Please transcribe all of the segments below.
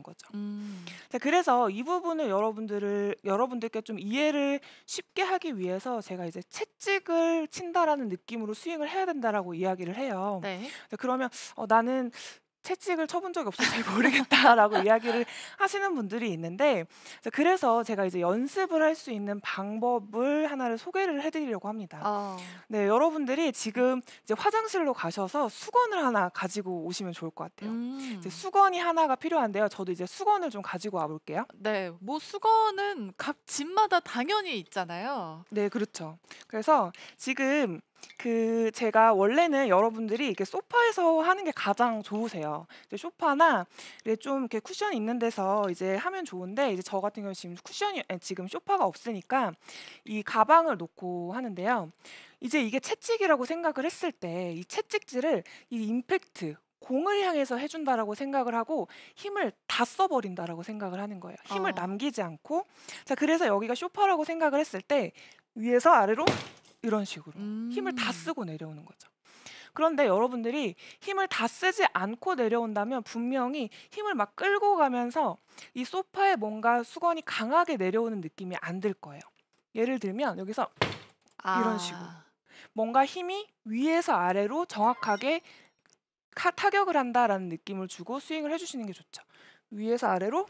되는 거죠. 음. 그래서 이 부분을 여러분들을 여러분들께 좀 이해를 쉽게 하기 위해서 제가 이제 채찍을 친다라는 느낌으로 스윙을 해야 된다라고 이야기를 해요. 네. 그러면 어, 나는 채찍을 쳐본 적이 없어서 잘 모르겠다라고 이야기를 하시는 분들이 있는데 그래서 제가 이제 연습을 할 수 있는 방법을 하나를 소개를 해드리려고 합니다. 어. 네, 여러분들이 지금 이제 화장실로 가셔서 수건을 하나 가지고 오시면 좋을 것 같아요. 음. 이제 수건이 하나가 필요한데요. 저도 이제 수건을 좀 가지고 와볼게요. 네, 뭐 수건은 각 집마다 당연히 있잖아요. 네, 그렇죠. 그래서 지금 그 제가 원래는 여러분들이 이렇게 소파에서 하는 게 가장 좋으세요. 이제 소파나 좀 이렇게 쿠션 있는 데서 이제 하면 좋은데 이제 저 같은 경우 지금 쿠션이 지금 소파가 없으니까 이 가방을 놓고 하는데요. 이제 이게 채찍이라고 생각을 했을 때 이 채찍질을 이 임팩트 공을 향해서 해준다라고 생각을 하고 힘을 다 써버린다라고 생각을 하는 거예요. 힘을 어. 남기지 않고 자 그래서 여기가 쇼파라고 생각을 했을 때 위에서 아래로 이런 식으로 음. 힘을 다 음. 쓰고 내려오는 거죠. 그런데 여러분들이 힘을 다 쓰지 않고 내려온다면 분명히 힘을 막 끌고 가면서 이 소파에 뭔가 수건이 강하게 내려오는 느낌이 안 들 거예요. 예를 들면 여기서 아. 이런 식으로 뭔가 힘이 위에서 아래로 정확하게 타격을 한다라는 느낌을 주고 스윙을 해주시는 게 좋죠. 위에서 아래로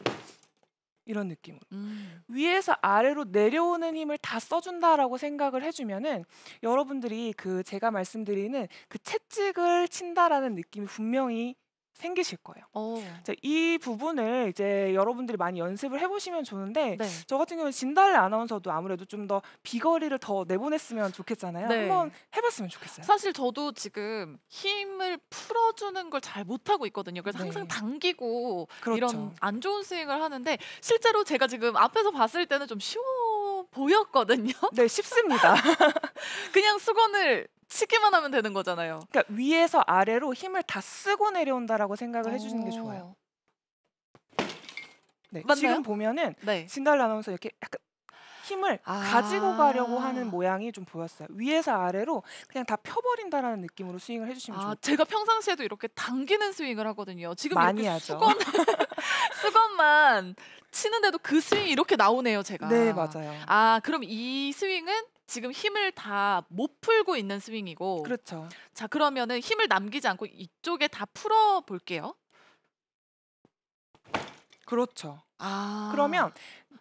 이런 느낌으로 음. 위에서 아래로 내려오는 힘을 다 써준다라고 생각을 해주면은 여러분들이 그 제가 말씀드리는 그 채찍을 친다라는 느낌이 분명히 생기실 거예요. 오. 어. 이 부분을 이제 여러분들이 많이 연습을 해보시면 좋은데 네. 저 같은 경우는 진달 아나운서도 아무래도 좀 더 비거리를 더 내보냈으면 좋겠잖아요. 네. 한번 해봤으면 좋겠어요. 사실 저도 지금 힘을 풀어주는 걸 잘 못하고 있거든요. 그래서 네. 항상 당기고 그렇죠. 이런 안 좋은 스윙을 하는데 실제로 제가 지금 앞에서 봤을 때는 좀 쉬워 보였거든요. 네, 쉽습니다. 그냥 수건을 치기만 하면 되는 거잖아요. 그러니까 위에서 아래로 힘을 다 쓰고 내려온다라고 생각을 해주시는 게 좋아요. 어. 네, 맞나요? 지금 보면은 네. 진달 아나운서 이렇게 약간 힘을 아 가지고 가려고 하는 모양이 좀 보였어요. 위에서 아래로 그냥 다 펴버린다라는 느낌으로 스윙을 해주시면 아, 좋을 것 같아요. 제가 평상시에도 이렇게 당기는 스윙을 하거든요. 지금 많이 이렇게 하죠. 수건, 수건만 치는데도 그 스윙이 이렇게 나오네요, 제가. 네, 맞아요. 아, 그럼 이 스윙은 지금 힘을 다 못 풀고 있는 스윙이고 그렇죠. 자 그러면은 힘을 남기지 않고 이쪽에 다 풀어 볼게요. 그렇죠. 아. 그러면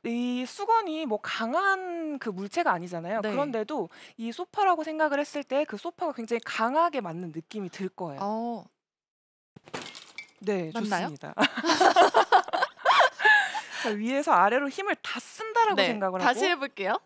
이 수건이 뭐 강한 그 물체가 아니잖아요. 네. 그런데도 이 소파라고 생각을 했을 때 그 소파가 굉장히 강하게 맞는 느낌이 들 거예요. 어. 네, 좋습니다. 자, 위에서 아래로 힘을 다 쓴다라고 네, 생각을 하고 다시 해볼게요.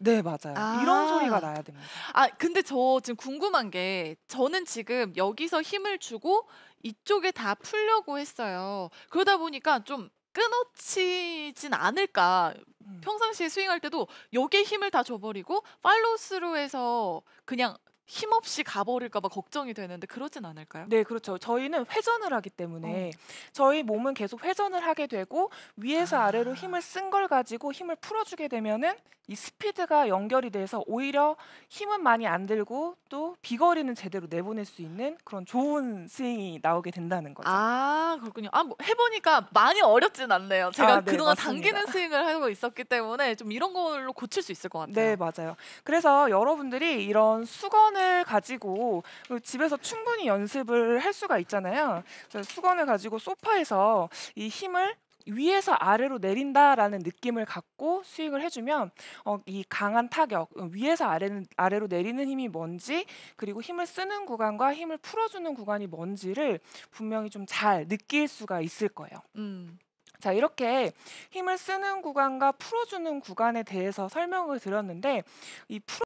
네, 맞아요. 아. 이런 소리가 나야 됩니다. 아, 근데 저 지금 궁금한 게 저는 지금 여기서 힘을 주고 이쪽에 다 풀려고 했어요. 그러다 보니까 좀 끊어치진 않을까. 음. 평상시에 스윙할 때도 여기에 힘을 다 줘버리고 팔로스루에서 그냥 힘없이 가버릴까봐 걱정이 되는데 그러진 않을까요? 네, 그렇죠. 저희는 회전을 하기 때문에 어. 저희 몸은 계속 회전을 하게 되고 위에서 아. 아래로 힘을 쓴 걸 가지고 힘을 풀어주게 되면은 이 스피드가 연결이 돼서 오히려 힘은 많이 안 들고 또 비거리는 제대로 내보낼 수 있는 그런 좋은 스윙이 나오게 된다는 거죠. 아 그렇군요. 아뭐 해보니까 많이 어렵진 않네요. 제가 아, 네, 그동안 맞습니다. 당기는 스윙을 하고 있었기 때문에 좀 이런 걸로 고칠 수 있을 것 같아요. 네, 맞아요. 그래서 여러분들이 이런 수건을 수건을 가지고 집에서 충분히 연습을 할 수가 있잖아요. 수건을 가지고 소파에서 이 힘을 위에서 아래로 내린다라는 느낌을 갖고 스윙을 해주면 어, 이 강한 타격 어, 위에서 아래는, 아래로 내리는 힘이 뭔지 그리고 힘을 쓰는 구간과 힘을 풀어주는 구간이 뭔지를 분명히 좀 잘 느낄 수가 있을 거예요. 음. 자, 이렇게 힘을 쓰는 구간과 풀어주는 구간에 대해서 설명을 드렸는데, 이풀